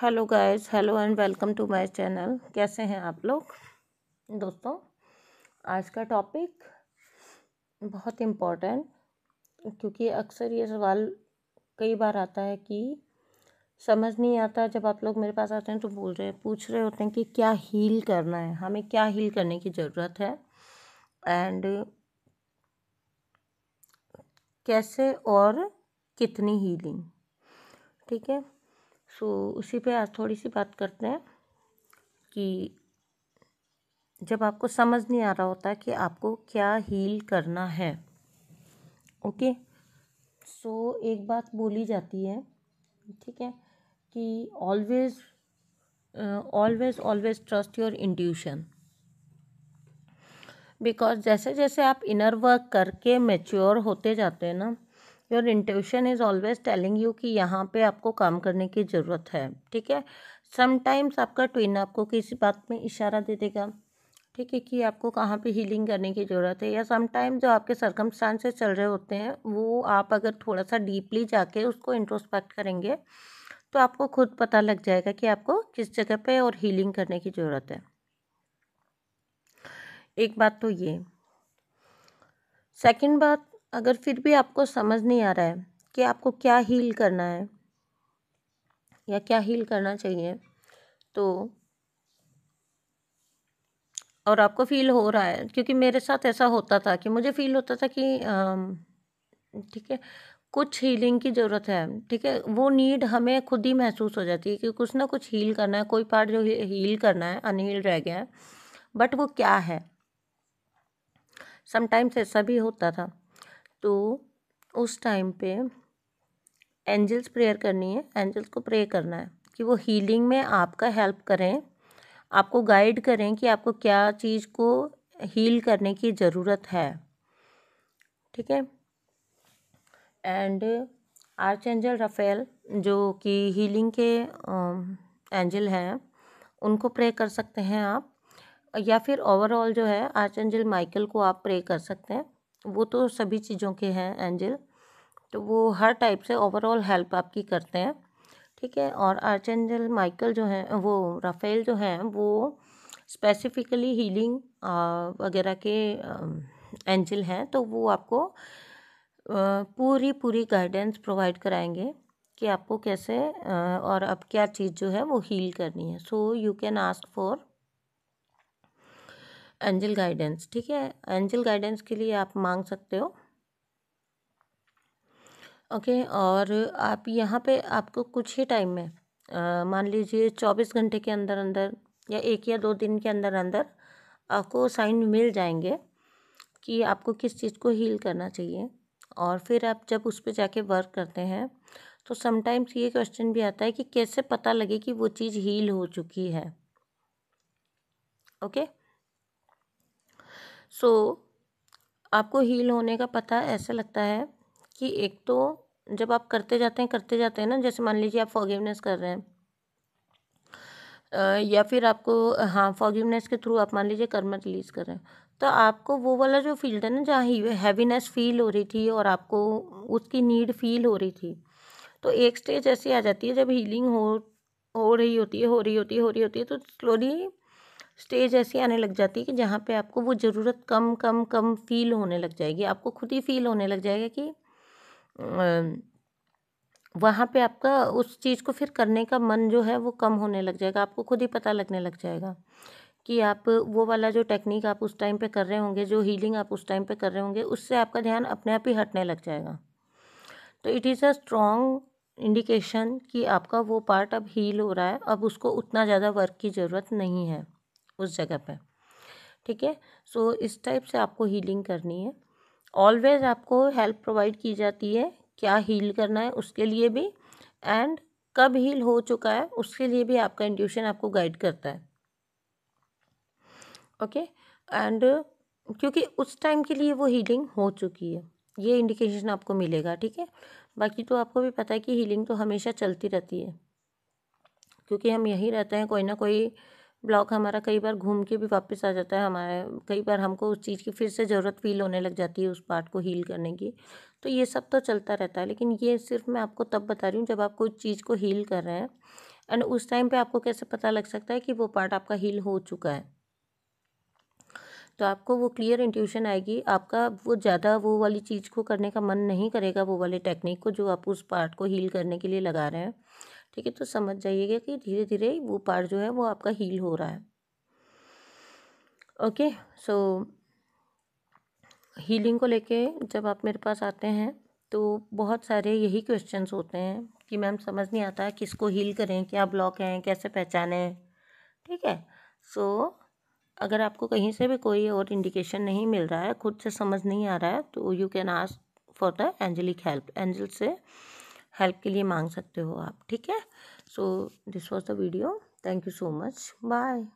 Hello guys hello and welcome to my channel कैसे हैं आप लोग दोस्तों आज का टॉपिक बहुत इम्पोर्टेंट क्योंकि अक्सर ये सवाल कई बार आता है कि समझ नहीं आता जब आप लोग मेरे पास आते हैं तो बोल रहे हैं पूछ रहे होते हैं कि क्या हील करना है हमें क्या हील करने की ज़रूरत है एंड कैसे और कितनी हीलिंग ठीक है सो उसी पे आज थोड़ी सी बात करते हैं कि जब आपको समझ नहीं आ रहा होता कि आपको क्या हील करना है ओके सो एक बात बोली जाती है ठीक है कि always always always trust your intuition because जैसे जैसे आप इनर वर्क करके मेच्योर होते जाते हैं ना your intuition is always telling you कि यहाँ पे आपको काम करने की ज़रूरत है ठीक है समटाइम्स आपका ट्विन आपको किसी बात में इशारा दे देगा ठीक है कि आपको कहाँ पे हीलिंग करने की ज़रूरत है या समटाइम जो आपके से चल रहे होते हैं वो आप अगर थोड़ा सा डीपली जाके उसको इंट्रोस्पेक्ट करेंगे तो आपको खुद पता लग जाएगा कि आपको किस जगह पे और हीलिंग करने की ज़रूरत है एक बात तो ये सेकंड बात अगर फिर भी आपको समझ नहीं आ रहा है कि आपको क्या हील करना है या क्या हील करना चाहिए तो और आपको फील हो रहा है क्योंकि मेरे साथ ऐसा होता था कि मुझे फील होता था कि ठीक है कुछ हीलिंग की ज़रूरत है ठीक है वो नीड हमें खुद ही महसूस हो जाती है कि कुछ ना कुछ हील करना है कोई पार्ट जो हील करना है अनहील रह गया है बट वो क्या है समटाइम्स ऐसा भी होता था तो उस टाइम पे एंजल्स प्रेयर करनी है एंजल्स को प्रे करना है कि वो हीलिंग में आपका हेल्प करें आपको गाइड करें कि आपको क्या चीज़ को हील करने की ज़रूरत है ठीक है एंड आर्च एंजल रफेल जो कि हीलिंग के एंजल हैं उनको प्रे कर सकते हैं आप या फिर ओवरऑल जो है आर्च एंजल माइकल को आप प्रे कर सकते हैं वो तो सभी चीज़ों के हैं एंजल तो वो हर टाइप से ओवरऑल हेल्प आपकी करते हैं ठीक है और आर्च एंजल माइकल जो हैं वो राफेल जो हैं वो स्पेसिफिकली हीलिंग वगैरह के एंजल हैं तो वो आपको पूरी पूरी गाइडेंस प्रोवाइड कराएंगे कि आपको कैसे और अब क्या चीज़ जो है वो हील करनी है so you can ask for angel guidance ठीक है एंजल गाइडेंस के लिए आप मांग सकते हो ओके और आप यहाँ पे आपको कुछ ही टाइम में मान लीजिए चौबीस घंटे के अंदर अंदर या एक या दो दिन के अंदर अंदर आपको साइन मिल जाएंगे कि आपको किस चीज़ को हील करना चाहिए और फिर आप जब उस पर जाके वर्क करते हैं तो समटाइम्स ये क्वेश्चन भी आता है कि कैसे पता लगे कि वो चीज़ हील हो चुकी है ओके okay? सो आपको हील होने का पता ऐसे लगता है कि एक तो जब आप करते जाते हैं करते जाते हैं ना जैसे मान लीजिए आप फॉगिवनेस कर रहे हैं या फिर आपको हाँ फॉगिवनेस के थ्रू आप मान लीजिए कर्म रिलीज़ कर रहे हैं तो आपको वो वाला जो फील्ड है ना जहाँ हैवीनेस फील हो रही थी और आपको उसकी नीड फील हो रही थी तो एक स्टेज ऐसी आ जाती है जब हीलिंग हो हो रही होती है हो रही होती है हो रही होती है तो स्लोली स्टेज ऐसी आने लग जाती है कि जहाँ पे आपको वो ज़रूरत कम कम कम फील होने लग जाएगी आपको खुद ही फील होने लग जाएगा कि वहाँ पे आपका उस चीज़ को फिर करने का मन जो है वो कम होने लग जाएगा आपको खुद ही पता लगने लग जाएगा कि आप वो वाला जो टेक्निक आप उस टाइम पे कर रहे होंगे जो हीलिंग आप उस टाइम पे कर रहे होंगे उससे आपका ध्यान अपने आप ही हटने लग जाएगा तो it is a strong indication कि आपका वो पार्ट अब हील हो रहा है अब उसको उतना ज़्यादा वर्क की ज़रूरत नहीं है उस जगह पे ठीक है सो इस टाइप से आपको हीलिंग करनी है ऑलवेज आपको हेल्प प्रोवाइड की जाती है क्या हील करना है उसके लिए भी एंड कब हील हो चुका है उसके लिए भी आपका इंट्यूशन आपको गाइड करता है ओके okay? एंड क्योंकि उस टाइम के लिए वो हीलिंग हो चुकी है ये इंडिकेशन आपको मिलेगा ठीक है बाकी तो आपको भी पता है कि हीलिंग तो हमेशा चलती रहती है क्योंकि हम यहीं रहते हैं कोई ना कोई ब्लॉक हमारा कई बार घूम के भी वापस आ जाता है हमारे कई बार हमको उस चीज़ की फिर से ज़रूरत फील होने लग जाती है उस पार्ट को हील करने की तो ये सब तो चलता रहता है लेकिन ये सिर्फ मैं आपको तब बता रही हूँ जब आप कोई चीज़ को हील कर रहे हैं एंड उस टाइम पे आपको कैसे पता लग सकता है कि वो पार्ट आपका हील हो चुका है तो आपको वो क्लियर इंट्यूशन आएगी आपका वो ज़्यादा वो वाली चीज़ को करने का मन नहीं करेगा वो वाले टेक्निक को जो आप उस पार्ट को हील करने के लिए लगा रहे हैं ठीक है तो समझ जाइएगा कि धीरे धीरे वो पार्ट जो है वो आपका हील हो रहा है ओके सो हीलिंग को लेके जब आप मेरे पास आते हैं तो बहुत सारे यही क्वेश्चंस होते हैं कि मैम समझ नहीं आता है किसको हील करें क्या ब्लॉक हैं कैसे पहचानें ठीक है सो so, अगर आपको कहीं से भी कोई और इंडिकेशन नहीं मिल रहा है खुद से समझ नहीं आ रहा है तो you can ask for the angelic help angel से हेल्प के लिए मांग सकते हो आप ठीक है so this was the video thank you so much bye